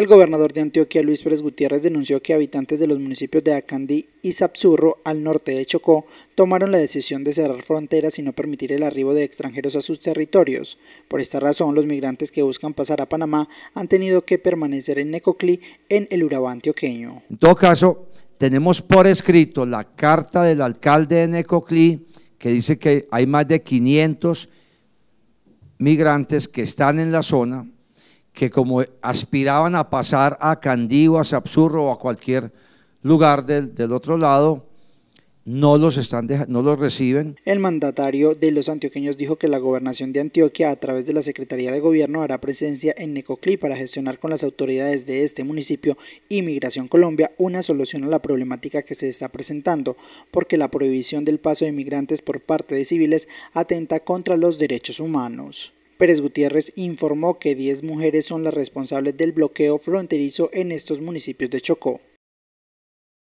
El gobernador de Antioquia, Luis Pérez Gutiérrez, denunció que habitantes de los municipios de Acandí y Sapsurro, al norte de Chocó, tomaron la decisión de cerrar fronteras y no permitir el arribo de extranjeros a sus territorios. Por esta razón, los migrantes que buscan pasar a Panamá han tenido que permanecer en Necoclí, en el Urabá antioqueño. En todo caso, tenemos por escrito la carta del alcalde de Necoclí que dice que hay más de 500 migrantes que están en la zona que como aspiraban a pasar a Candío, a Sapsurro o a cualquier lugar del, otro lado, no los, están no los reciben. El mandatario de los antioqueños dijo que la gobernación de Antioquia a través de la Secretaría de Gobierno hará presencia en Necoclí para gestionar con las autoridades de este municipio y Migración Colombia una solución a la problemática que se está presentando, porque la prohibición del paso de migrantes por parte de civiles atenta contra los derechos humanos. Pérez Gutiérrez informó que 10 mujeres son las responsables del bloqueo fronterizo en estos municipios de Chocó.